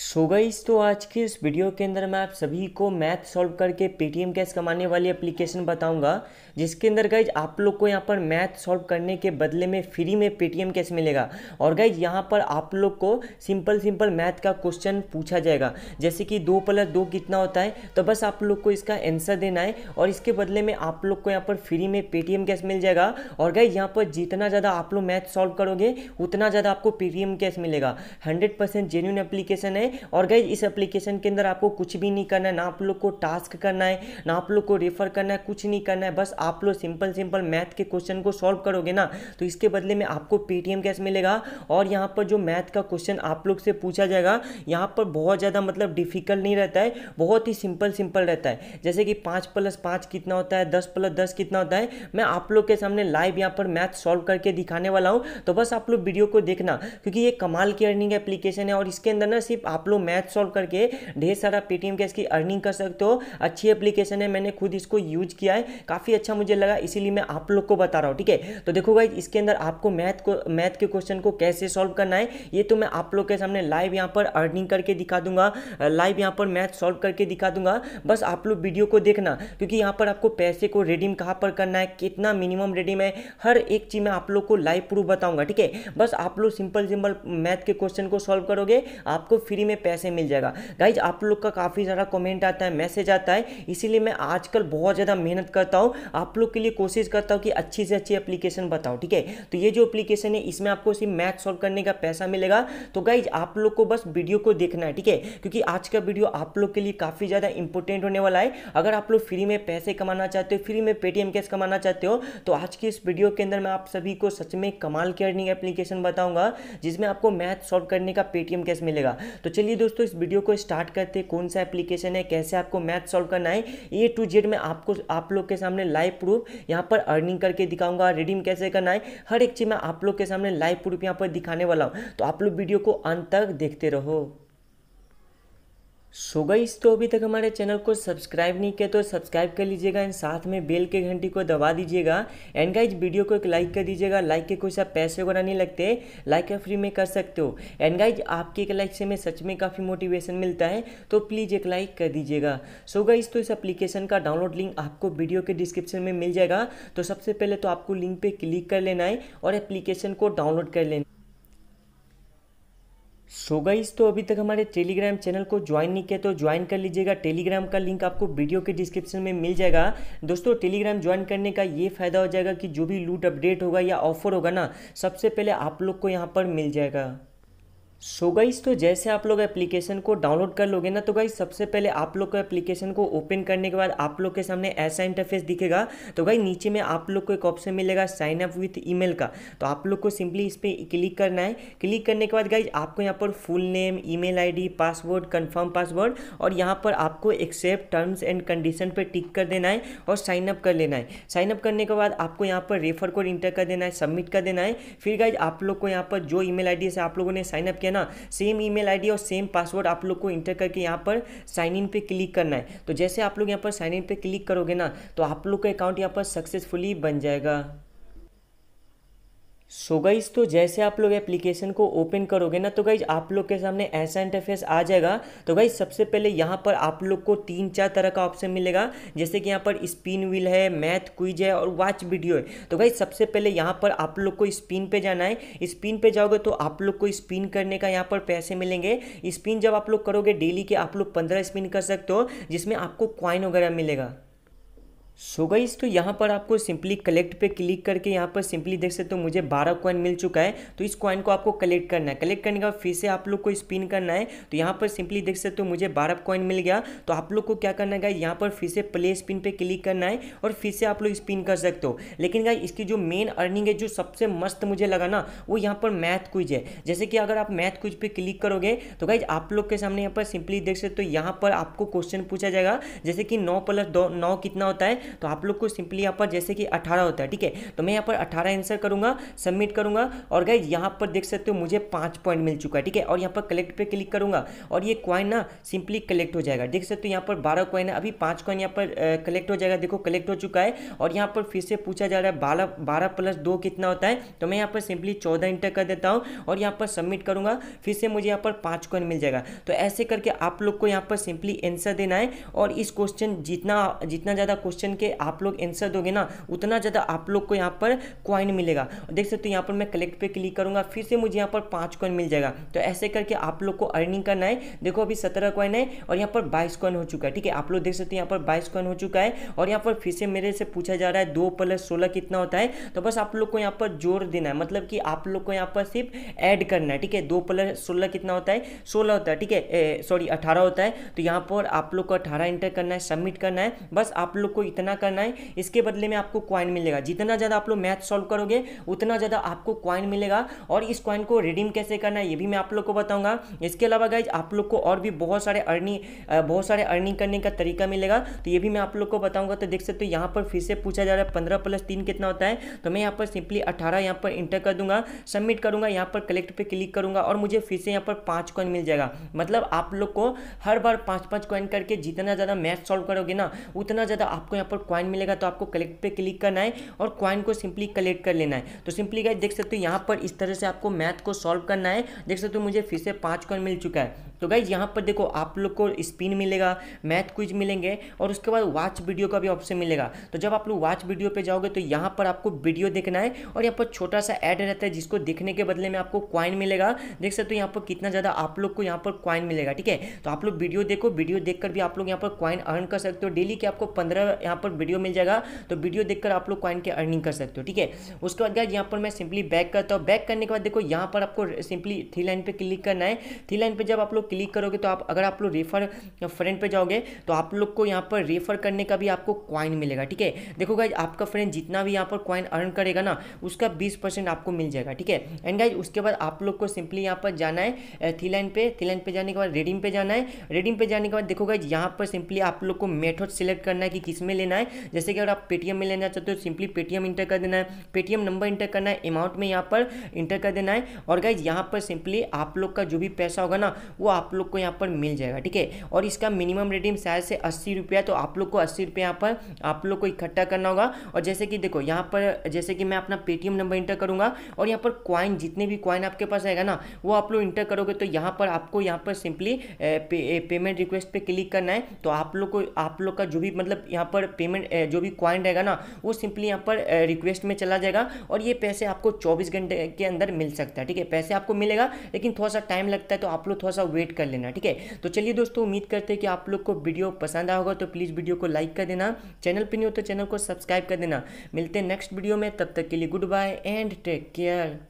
सो गई तो आज के इस वीडियो के अंदर मैं आप सभी को मैथ सॉल्व करके पेटीएम कैश कमाने वाली एप्लीकेशन बताऊंगा जिसके अंदर गाइज आप लोग को यहाँ पर मैथ सॉल्व करने के बदले में फ्री में पेटीएम कैश मिलेगा और गाइज यहाँ पर आप लोग को सिंपल सिंपल मैथ का क्वेश्चन पूछा जाएगा जैसे कि दो प्लस दो कितना होता है तो बस आप लोग को इसका आंसर देना है और इसके बदले में आप लोग को यहाँ पर फ्री में पेटीएम कैश मिल जाएगा और गाइज यहाँ पर जितना ज़्यादा आप लोग मैथ सॉल्व करोगे उतना ज़्यादा आपको पेटीएम कैश मिलेगा हंड्रेड परसेंट जेन्यून एप्लीकेशन है और गई इस एप्लीकेशन के अंदर आपको कुछ भी नहीं करना है ना आप लोग को टास्क करना है ना आप लोग को रेफर करना है कुछ नहीं करना है बस आप लोग सिंपल सिंपल मैथ के क्वेश्चन को सॉल्व करोगे ना तो इसके बदले में आपको पेटीएम कैश मिलेगा और यहाँ पर जो मैथ का क्वेश्चन आप लोग से पूछा जाएगा यहाँ पर बहुत ज़्यादा मतलब डिफिकल्ट नहीं रहता है बहुत ही सिंपल सिंपल रहता है जैसे कि पाँच प्लस पाँच कितना होता है दस प्लस दस कितना होता है मैं आप लोग के सामने लाइव यहाँ पर मैथ सॉल्व करके दिखाने वाला हूँ तो बस आप लोग वीडियो को देखना क्योंकि ये कमाल की अर्निंग एप्लीकेशन है और इसके अंदर ना सिर्फ आप आप लोग मैथ सॉल्व करके ढेर सारा पेटीएम कैश की अर्निंग कर सकते हो अच्छी एप्लीकेशन है मैंने खुद इसको यूज किया है काफ़ी अच्छा मुझे लगा इसीलिए मैं आप लोग को बता रहा हूँ ठीक है तो देखो भाई इसके अंदर आपको मैथ को मैथ के क्वेश्चन को कैसे सॉल्व करना है ये तो मैं आप लोग के सामने लाइव यहाँ पर अर्निंग करके दिखा दूंगा लाइव यहाँ पर मैथ सॉल्व करके दिखा दूंगा बस आप लोग वीडियो को देखना क्योंकि यहाँ पर आपको पैसे को रिडीम कहाँ पर करना है कितना मिनिमम रिडीम है हर एक चीज़ मैं आप लोग को लाइव प्रूफ बताऊंगा ठीक है बस आप लोग सिंपल सिंपल मैथ के क्वेश्चन को सॉल्व करोगे आपको फ्री फ्री में पैसे मिल जाएगा गाइज आप लोग का काफ़ी ज़्यादा कमेंट आता है मैसेज आता है इसीलिए मैं आजकल बहुत ज़्यादा मेहनत करता हूँ आप लोग के लिए कोशिश करता हूँ कि अच्छी से अच्छी एप्लीकेशन बताओ ठीक है तो ये जो एप्लीकेशन है इसमें आपको सिर्फ मैथ सॉल्व करने का पैसा मिलेगा तो गाइज आप लोग को बस वीडियो को देखना है ठीक है क्योंकि आज का वीडियो आप लोग के लिए काफ़ी ज़्यादा इंपॉर्टेंट होने वाला है अगर आप लोग फ्री में पैसे कमाना चाहते हो फ्री में पेटीएम कैश कमाना चाहते हो तो आज की इस वीडियो के अंदर मैं आप सभी को सच में कमाल की अर्निंग एप्लीकेशन बताऊंगा जिसमें आपको मैथ सॉल्व करने का पेटीएम कैश मिलेगा तो तो चलिए दोस्तों इस वीडियो को स्टार्ट करते हैं कौन सा एप्लीकेशन है कैसे आपको मैथ सॉल्व करना है ए टू जेड में आपको आप लोग के सामने लाइव प्रूफ यहाँ पर अर्निंग करके दिखाऊंगा रिडीम कैसे करना है हर एक चीज़ मैं आप लोग के सामने लाइव प्रूफ यहाँ पर दिखाने वाला हूँ तो आप लोग वीडियो को अंत तक देखते रहो सो गईस तो अभी तक हमारे चैनल को सब्सक्राइब नहीं किया तो सब्सक्राइब कर लीजिएगा एंड साथ में बेल के घंटी को दबा दीजिएगा एंड गाइज वीडियो को एक लाइक कर दीजिएगा लाइक के कोई सा पैसे वगैरह नहीं लगते लाइक का फ्री में कर सकते हो एंड गाइज आपके एक लाइक से मैं सच में काफ़ी मोटिवेशन मिलता है तो प्लीज़ एक लाइक कर दीजिएगा सो गईज तो इस अप्लीकेशन का डाउनलोड लिंक आपको वीडियो के डिस्क्रिप्शन में मिल जाएगा तो सबसे पहले तो आपको लिंक पर क्लिक कर लेना है और एप्लीकेशन को डाउनलोड कर लेना सो गाइस तो अभी तक हमारे टेलीग्राम चैनल को ज्वाइन नहीं किया तो ज्वाइन कर लीजिएगा टेलीग्राम का लिंक आपको वीडियो के डिस्क्रिप्शन में मिल जाएगा दोस्तों टेलीग्राम ज्वाइन करने का ये फायदा हो जाएगा कि जो भी लूट अपडेट होगा या ऑफर होगा ना सबसे पहले आप लोग को यहाँ पर मिल जाएगा सो so गाइस तो जैसे आप लोग एप्लीकेशन को डाउनलोड कर लोगे ना तो गाइस सबसे पहले आप लोग को एप्लीकेशन को ओपन करने के बाद आप लोग के सामने ऐसा इंटरफेस दिखेगा तो गाइस नीचे में आप लोग को एक ऑप्शन मिलेगा साइन अप विथ ईमेल का तो आप लोग को सिंपली इस पर क्लिक करना है क्लिक करने के बाद गाइज आपको यहाँ पर full name email password confirm password और यहाँ पर आपको एक्सेप्ट टर्म्स एंड कंडीशन पर टिक कर देना है और साइन अप कर लेना है साइन अप करने के बाद आपको यहाँ पर रेफर कोड इंटर कर देना है सबमिट कर देना है फिर गाइज आप लोग को यहाँ पर जो ई मेल से आप लोगों ने साइनअप किया है ना सेम ईमेल आईडी और सेम पासवर्ड आप लोग को इंटर करके यहाँ पर साइन इन पे क्लिक करना है तो जैसे आप लोग यहाँ पर साइन इन पे क्लिक करोगे ना तो आप लोग का अकाउंट यहाँ पर सक्सेसफुली बन जाएगा सो so गाइज तो जैसे आप लोग एप्लीकेशन को ओपन करोगे ना तो गाइज आप लोग के सामने ऐसा इंटरफेस आ जाएगा तो गाइज सबसे पहले यहाँ पर आप लोग को तीन चार तरह का ऑप्शन मिलेगा जैसे कि यहाँ पर स्पिन व्हील है मैथ क्विज है और वाच वीडियो है तो गाइज सबसे पहले यहाँ पर आप लोग को स्पिन पे जाना है स्पिन पे जाओगे तो आप लोग को स्पिन करने का यहाँ पर पैसे मिलेंगे स्पिन जब आप लोग करोगे डेली के आप लोग पंद्रह स्पिन कर सकते हो जिसमें आपको क्वाइन वगैरह मिलेगा सो so गई तो यहाँ पर आपको सिंपली कलेक्ट पे क्लिक करके यहाँ पर सिंपली देख सकते हो तो मुझे 12 कॉइन मिल चुका है तो इस कॉइन को आपको कलेक्ट करना है कलेक्ट करने के बाद फिर से आप लोग को स्पिन करना है तो यहाँ पर सिंपली देख सकते हो तो मुझे 12 कॉइन मिल गया तो आप लोग को क्या करना है यहाँ पर फिर से प्ले स्पिन पर क्लिक करना है और फिर से आप लोग स्पिन कर सकते हो लेकिन गाई इसकी जो मेन अर्निंग है जो सबसे मस्त मुझे लगा ना वो यहाँ पर मैथ क्विज है जैसे कि अगर आप मैथ क्विज पर क्लिक करोगे तो गाइज आप लोग के सामने यहाँ पर सिंपली देख सकते हो यहाँ पर आपको क्वेश्चन पूछा जाएगा जैसे कि नौ प्लस दो नौ कितना होता है तो आप लोग को सिंपली यहाँ पर जैसे कि अठारह होता है ठीक है तो मैं यहाँ पर अठारह आंसर करूँगा सबमिट करूँगा और गाइज यहाँ पर देख सकते हो मुझे पाँच पॉइंट मिल चुका है ठीक है और यहाँ पर कलेक्ट पर क्लिक करूँगा और ये कॉइन ना सिंपली कलेक्ट हो जाएगा देख सकते हो यहाँ पर बारह कॉइन है अभी पाँच कॉइन यहाँ पर कलेक्ट हो जाएगा देखो कलेक्ट हो चुका है और यहाँ पर फिर से पूछा जा रहा है बारह बारह प्लस दो कितना होता है तो मैं यहाँ पर सिंपली चौदह इंटर कर देता हूँ और यहाँ पर सबमिट करूँगा फिर से मुझे यहाँ पर पाँच कॉइन मिल जाएगा तो ऐसे करके आप लोग को यहाँ पर सिंपली आंसर देना है और इस क्वेश्चन जितना जितना ज़्यादा क्वेश्चन करके आप लोग एंसर दोगे ना उतना ज़्यादा आप लोग को यहाँ पर कॉइन मिलेगा देख सकते हो यहाँ पर मैं कलेक्ट पे क्लिक करूँगा फिर से मुझे यहाँ पर पाँच कॉइन मिल जाएगा तो ऐसे करके आप लोग को अर्निंग करना है देखो अभी सत्रह कॉइन है और यहाँ पर बाईस कॉइन हो चुका है ठीक है आप लोग देख सकते हो यहाँ पर बाईस कॉइन हो चुका है और यहाँ पर फिर से मेरे से पूछा जा रहा है दो प्लस सोलह कितना होता है तो बस आप लोग को यहाँ पर जोर देना है मतलब कि आप लोग को यहाँ पर सिर्फ ऐड करना है ठीक है दो प्लस सोलह कितना होता है सोलह होता है ठीक है सॉरी अठारह होता है तो यहाँ पर आप लोग को अठारह इंटर करना है सबमिट करना है बस आप लोग को इतना इतना करना है इसके बदले में आपको क्वाइन मिलेगा जितना ज़्यादा आप लोग मैथ सॉल्व करोगे उतना ज़्यादा आपको क्वाइन मिलेगा और इस क्वाइन को रिडीम कैसे करना है ये भी मैं आप लोग को बताऊँगा इसके अलावा गाइज आप लोग को और भी बहुत सारे अर्निंग बहुत सारे अर्निंग करने का तरीका मिलेगा तो ये भी मैं आप लोग को बताऊँगा तो देख सकते हो यहाँ पर फिर से पूछा जा रहा है पंद्रह प्लस तीन कितना होता है तो मैं यहाँ पर सिंपली अठारह यहाँ पर इंटर कर दूंगा सबमिट करूँगा यहाँ पर कलेक्ट पर क्लिक करूँगा और मुझे फिर से यहाँ पर पाँच कॉइन मिल जाएगा मतलब आप लोग को हर बार पाँच पाँच कॉइन करके जितना ज़्यादा मैथ सॉल्व करोगे ना उतना ज़्यादा आपको यहाँ पर क्वाइन मिलेगा तो आपको कलेक्ट पे क्लिक करना है और क्वाइन को सिंपली कलेक्ट कर लेना है तो सिंपली क्या देख सकते हो यहाँ पर इस तरह से आपको मैथ को सॉल्व करना है देख सकते हो मुझे फिर से पाँच कॉइन मिल चुका है तो गाइज यहाँ पर देखो आप लोग को स्पिन मिलेगा मैथ क्विज मिलेंगे और उसके बाद वॉच वीडियो का भी ऑप्शन मिलेगा तो जब आप लोग वॉच वीडियो पे जाओगे तो यहाँ पर आपको वीडियो देखना है और यहाँ पर छोटा सा ऐड रहता है जिसको देखने के बदले में आपको क्वाइन मिलेगा देख सकते हो तो यहाँ पर कितना ज़्यादा आप लोग को यहाँ पर क्वाइन मिलेगा ठीक है तो आप लोग वीडियो देखो वीडियो देख भी आप लोग यहाँ पर क्वाइन अर्न कर सकते हो डेली के आपको पंद्रह यहाँ पर वीडियो मिल जाएगा तो वीडियो देख आप लोग क्वाइन की अर्निंग कर सकते हो ठीक है उसके बाद गाइज यहाँ पर मैं सिंपली बैक करता हूँ बैक करने के बाद देखो यहाँ पर आपको सिंपली थ्री लाइन पर क्लिक करना है थ्री लाइन पर जब आप लोग क्लिक करोगे तो आप अगर आप लोग रेफर फ्रेंड पे जाओगे तो आप लोग को यहाँ पर रेफर करने का भी आपको क्वाइन मिलेगा ठीक है देखो गाइज आपका फ्रेंड जितना भी यहाँ पर कॉइन अर्न करेगा ना उसका बीस परसेंट आपको मिल जाएगा ठीक है एंड गाइज उसके बाद आप लोग को सिंपली यहाँ पर जाना है थी लाइन पे थी लाइन पे जाने के बाद रेडिम पे जाना है रेडिम पे जाने के बाद देखो गाइज यहाँ पर सिंपली आप लोग को मेथड सेलेक्ट करना है कि किस में लेना है जैसे कि अगर आप पेटीएम में लेना चाहते हो सिंपली पेटीएम इंटर कर देना है पेटीएम नंबर इंटर करना है अमाउंट में यहाँ पर इंटर कर देना है और गाइज यहाँ पर सिंपली आप लोग का जो भी पैसा होगा ना वो आप लोग को यहाँ पर मिल जाएगा ठीक है और इसका मिनिमम रेडीम शायद से अस्सी रुपया तो आप लोग को अस्सी रुपये यहाँ पर आप लोग को इकट्ठा करना होगा और जैसे कि देखो यहाँ पर जैसे कि मैं अपना पेटीएम नंबर इंटर करूँगा और यहाँ पर क्वाइन जितने भी कॉइन आपके पास आएगा ना वो आप लोग इंटर करोगे तो यहाँ पर आपको यहाँ पर सिंपली पेमेंट रिक्वेस्ट पर क्लिक करना है तो आप लोग को आप लोग का जो भी मतलब यहाँ पर पेमेंट जो भी क्वाइन रहेगा ना वो सिंपली यहाँ पर रिक्वेस्ट में चला जाएगा और ये पैसे आपको चौबीस घंटे के अंदर मिल सकता है ठीक है पैसे आपको मिलेगा लेकिन थोड़ा सा टाइम लगता है तो आप लोग थोड़ा सा वेट कंप्लीट कर लेना ठीक है तो चलिए दोस्तों उम्मीद करते हैं कि आप लोग को वीडियो पसंद आया होगा तो प्लीज़ वीडियो को लाइक कर देना चैनल पर नहीं हो तो चैनल को सब्सक्राइब कर देना मिलते हैं नेक्स्ट वीडियो में तब तक के लिए good bye and take care